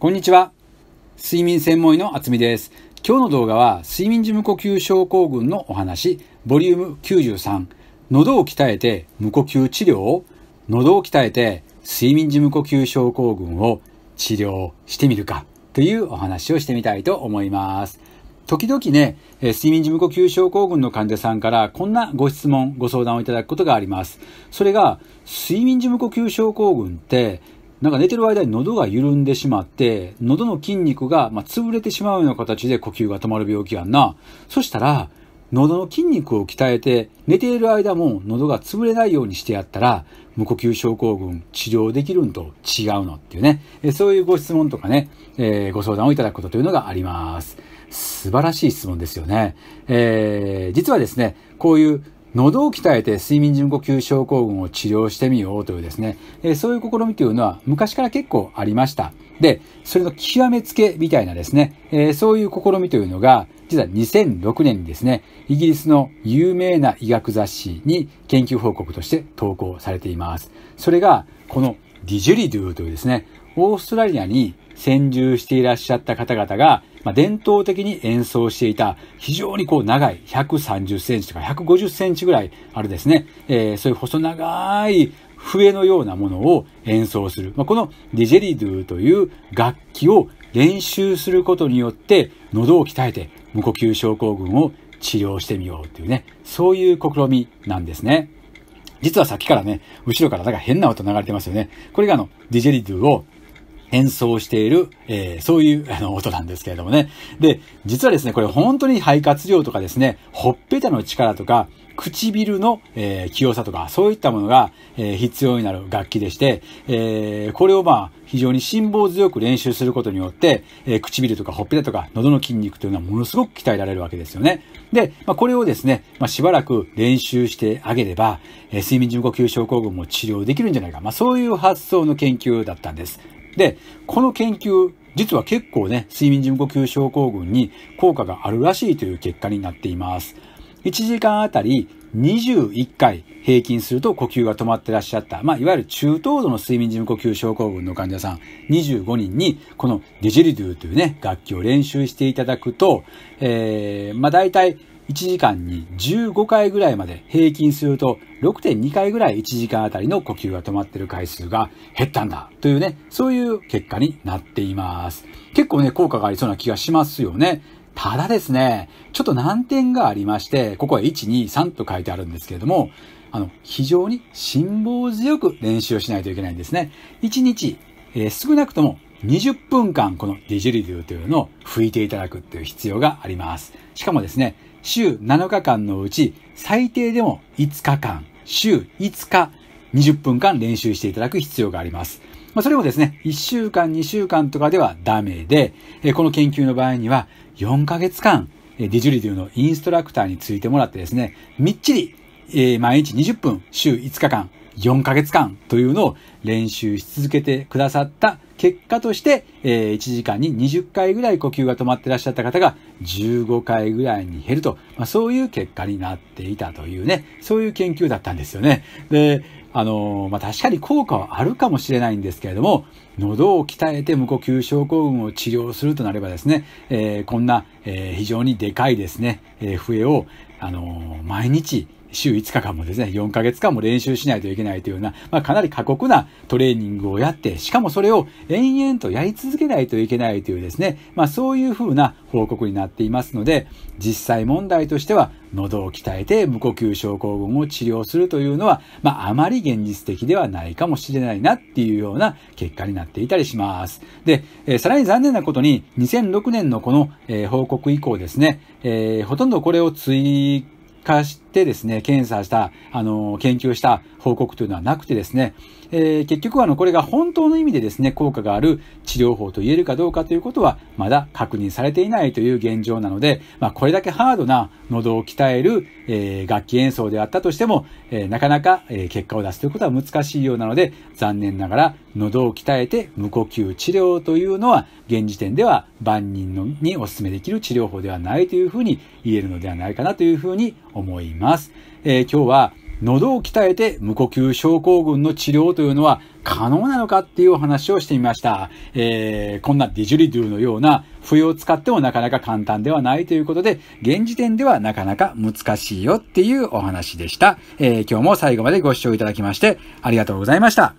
こんにちは。睡眠専門医の厚みです。今日の動画は睡眠時無呼吸症候群のお話、ボリューム93、喉を鍛えて無呼吸治療を、喉を鍛えて睡眠時無呼吸症候群を治療してみるかというお話をしてみたいと思います。時々ね、睡眠時無呼吸症候群の患者さんからこんなご質問、ご相談をいただくことがあります。それが、睡眠時無呼吸症候群ってなんか寝てる間に喉が緩んでしまって、喉の筋肉が、ま潰れてしまうような形で呼吸が止まる病気やんな。そしたら、喉の筋肉を鍛えて、寝ている間も喉が潰れないようにしてやったら、無呼吸症候群治療できるんと違うのっていうね、そういうご質問とかね、えー、ご相談をいただくことというのがあります。素晴らしい質問ですよね。えー、実はですね、こういう喉を鍛えて睡眠無呼吸症候群を治療してみようというですね、えそういう試みというのは昔から結構ありました。で、それの極めつけみたいなですね、えそういう試みというのが、実は2006年にですね、イギリスの有名な医学雑誌に研究報告として投稿されています。それが、このディジュリドゥというですね、オーストラリアに先住していらっしゃった方々が、まあ、伝統的に演奏していた非常にこう長い130センチとか150センチぐらいあるですね、えー、そういう細長い笛のようなものを演奏する。まあ、このディジェリドゥという楽器を練習することによって喉を鍛えて無呼吸症候群を治療してみようというね、そういう試みなんですね。実はさっきからね、後ろからなんか変な音流れてますよね。これがあの、ディジェリドゥを演奏している、えー、そういうあの音なんですけれどもね。で、実はですね、これ本当に肺活量とかですね、ほっぺたの力とか、唇の、えー、器用さとか、そういったものが、えー、必要になる楽器でして、えー、これをまあ、非常に辛抱強く練習することによって、えー、唇とかほっぺたとか喉の筋肉というのはものすごく鍛えられるわけですよね。で、まあ、これをですね、まあ、しばらく練習してあげれば、えー、睡眠無呼吸症候群も治療できるんじゃないか。まあ、そういう発想の研究だったんです。で、この研究、実は結構ね、睡眠時無呼吸症候群に効果があるらしいという結果になっています。1時間あたり21回平均すると呼吸が止まってらっしゃった、まあ、いわゆる中等度の睡眠時無呼吸症候群の患者さん25人にこのデジリドゥというね楽器を練習していただくと、えーまあ、大体1時間に15回ぐらいまで平均すると6.2回ぐらい1時間あたりの呼吸が止まってる回数が減ったんだというね、そういう結果になっています。結構ね、効果がありそうな気がしますよね。ただですね、ちょっと難点がありまして、ここは1、2、3と書いてあるんですけれども、あの、非常に辛抱強く練習をしないといけないんですね。1日、えー、少なくとも20分間このディジュリデュというのを吹いていただくっていう必要があります。しかもですね、週7日間のうち最低でも5日間、週5日、20分間練習していただく必要があります。まあ、それもですね、1週間、2週間とかではダメで、この研究の場合には4ヶ月間、ディジュリデュのインストラクターについてもらってですね、みっちり、毎日20分、週5日間、4ヶ月間というのを練習し続けてくださった結果として、え1時間に20回ぐらい呼吸が止まってらっしゃった方が15回ぐらいに減ると、まあ、そういう結果になっていたというね、そういう研究だったんですよね。で、あのまあ、確かに効果はあるかもしれないんですけれども、喉を鍛えて無呼吸症候群を治療するとなればですね、えー、こんな、えー、非常にでかいですね、えー、笛を、あの毎日週5日間もですね、4ヶ月間も練習しないといけないというような、まあ、かなり過酷なトレーニングをやって、しかもそれを延々とやり続けないといけないというですね、まあ、そういうふうな報告になっていますので、実際問題としては、喉を鍛えて無呼吸症候群を治療するというのは、まあ、あまり現実的ではないかもしれないなっていうような結果になっていたりします。で、えー、さらに残念なことに、2006年のこの、えー、報告以降ですね、えー、ほとんどこれを追加して、ってですね、検査した、あの、研究した報告というのはなくてですね、えー、結局はあの、これが本当の意味でですね、効果がある治療法と言えるかどうかということは、まだ確認されていないという現状なので、まあ、これだけハードな喉を鍛える、えー、楽器演奏であったとしても、えー、なかなか、え結果を出すということは難しいようなので、残念ながら、喉を鍛えて無呼吸治療というのは、現時点では万人のにお勧めできる治療法ではないというふうに言えるのではないかなというふうに思います。ます。えー、今日は喉を鍛えて無呼吸症候群の治療というのは可能なのかっていうお話をしてみました。えー、こんなディジュリドゥのような笛を使ってもなかなか簡単ではないということで、現時点ではなかなか難しいよっていうお話でした。えー、今日も最後までご視聴いただきましてありがとうございました。